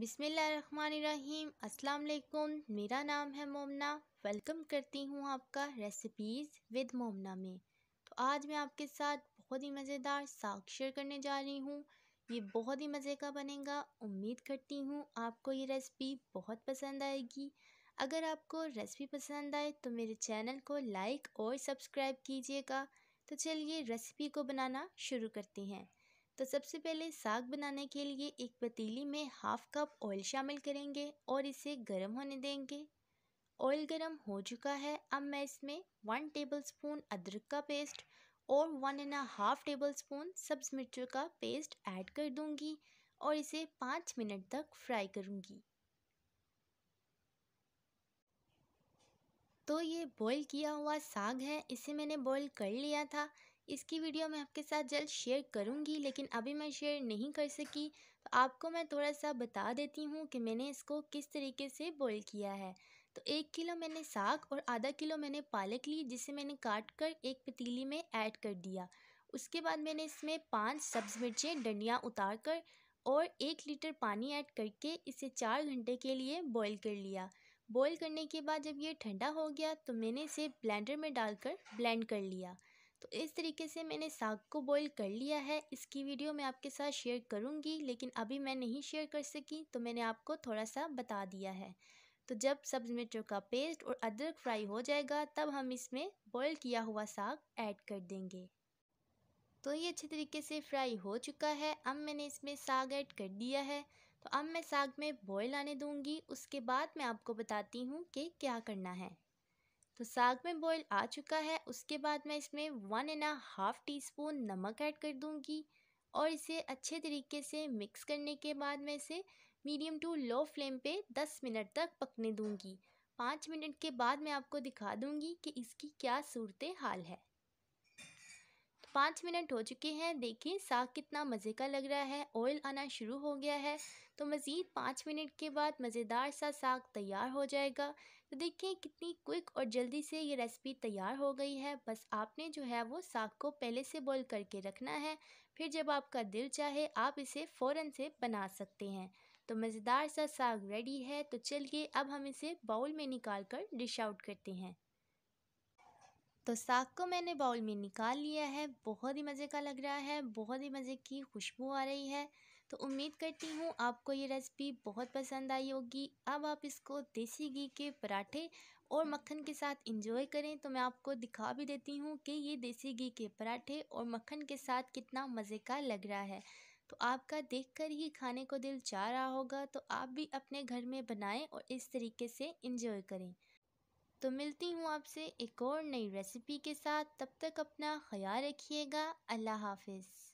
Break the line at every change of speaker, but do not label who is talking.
बिसमीम् अस्सलाम मेरा नाम है मोमना वेलकम करती हूँ आपका रेसिपीज़ विद मोमना में तो आज मैं आपके साथ बहुत ही मज़ेदार साग शेयर करने जा रही हूँ ये बहुत ही मज़े का बनेगा उम्मीद करती हूँ आपको ये रेसिपी बहुत पसंद आएगी अगर आपको रेसिपी पसंद आए तो मेरे चैनल को लाइक और सब्सक्राइब कीजिएगा तो चलिए रेसिपी को बनाना शुरू करते हैं तो सबसे पहले साग बनाने के लिए एक पतीली में हाफ़ कप ऑयल शामिल करेंगे और इसे गर्म होने देंगे ऑयल गर्म हो चुका है अब मैं इसमें वन टेबलस्पून अदरक का पेस्ट और one and half tablespoon सब्ज़ मिर्चों का पेस्ट ऐड कर दूंगी और इसे पाँच मिनट तक फ्राई करूंगी तो ये बॉईल किया हुआ साग है इसे मैंने बॉईल कर लिया था इसकी वीडियो मैं आपके साथ जल्द शेयर करूंगी लेकिन अभी मैं शेयर नहीं कर सकी तो आपको मैं थोड़ा सा बता देती हूँ कि मैंने इसको किस तरीके से बॉईल किया है तो एक किलो मैंने साग और आधा किलो मैंने पालक ली जिसे मैंने काट कर एक पतीली में ऐड कर दिया उसके बाद मैंने इसमें पाँच सब्ज़ मिर्चें डंडियाँ उतार कर और एक लीटर पानी ऐड करके इसे चार घंटे के लिए बॉईल कर लिया बॉईल करने के बाद जब ये ठंडा हो गया तो मैंने इसे ब्लेंडर में डालकर ब्लेंड कर लिया तो इस तरीके से मैंने साग को बॉईल कर लिया है इसकी वीडियो मैं आपके साथ शेयर करूँगी लेकिन अभी मैं नहीं शेयर कर सकी तो मैंने आपको थोड़ा सा बता दिया है तो जब सब्ज़ मिर्चों का पेस्ट और अदरक फ्राई हो जाएगा तब हम इसमें बॉईल किया हुआ साग ऐड कर देंगे तो ये अच्छे तरीके से फ्राई हो चुका है अब मैंने इसमें साग ऐड कर दिया है तो अब मैं साग में बॉयल आने दूंगी उसके बाद मैं आपको बताती हूँ कि क्या करना है तो साग में बॉयल आ चुका है उसके बाद मैं इसमें one and half teaspoon नमक ऐड कर दूँगी और इसे अच्छे तरीके से मिक्स करने के बाद मैं इसे मीडियम टू लो फ्लेम पे दस मिनट तक पकने दूँगी पाँच मिनट के बाद मैं आपको दिखा दूँगी कि इसकी क्या सूरत हाल है पाँच मिनट हो चुके हैं देखिए साग कितना मज़े का लग रहा है ऑयल आना शुरू हो गया है तो मज़ीद पाँच मिनट के बाद मज़ेदार सा साग तैयार हो जाएगा तो देखिए कितनी क्विक और जल्दी से ये रेसिपी तैयार हो गई है बस आपने जो है वो साग को पहले से बॉईल करके रखना है फिर जब आपका दिल चाहे आप इसे फ़ौर से बना सकते हैं तो मज़ेदार सा साग रेडी है तो चलिए अब हम इसे बाउल में निकाल कर डिश आउट करते हैं तो साग को मैंने बाउल में निकाल लिया है बहुत ही मज़े का लग रहा है बहुत ही मज़े की खुशबू आ रही है तो उम्मीद करती हूँ आपको ये रेसिपी बहुत पसंद आई होगी अब आप इसको देसी घी के पराठे और मक्खन के साथ इंजॉय करें तो मैं आपको दिखा भी देती हूँ कि ये देसी घी के पराठे और मक्खन के साथ कितना मज़े का लग रहा है तो आपका देखकर ही खाने को दिल चाह रहा होगा तो आप भी अपने घर में बनाएं और इस तरीके से इंजॉय करें तो मिलती हूँ आपसे एक और नई रेसिपी के साथ तब तक अपना ख्याल रखिएगा अल्लाह हाफिज़